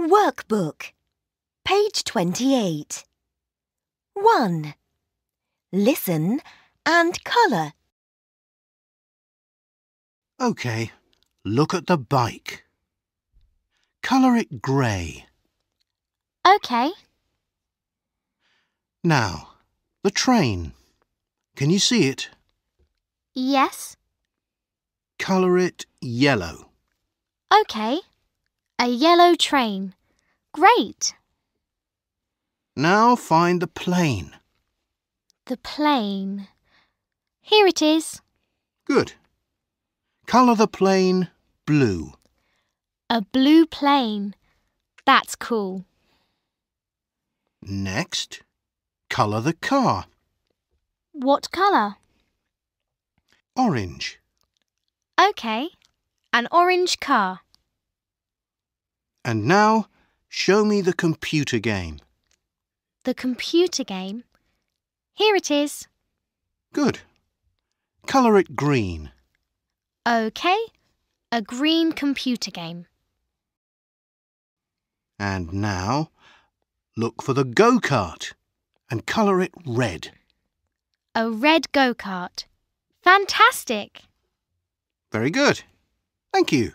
Workbook, page 28. 1. Listen and colour. OK, look at the bike. Colour it grey. OK. Now, the train. Can you see it? Yes. Colour it yellow. OK. A yellow train. Great. Now find the plane. The plane. Here it is. Good. Colour the plane blue. A blue plane. That's cool. Next, colour the car. What colour? Orange. OK, an orange car. And now, Show me the computer game. The computer game? Here it is. Good. Colour it green. OK. A green computer game. And now, look for the go-kart and colour it red. A red go-kart. Fantastic. Very good. Thank you.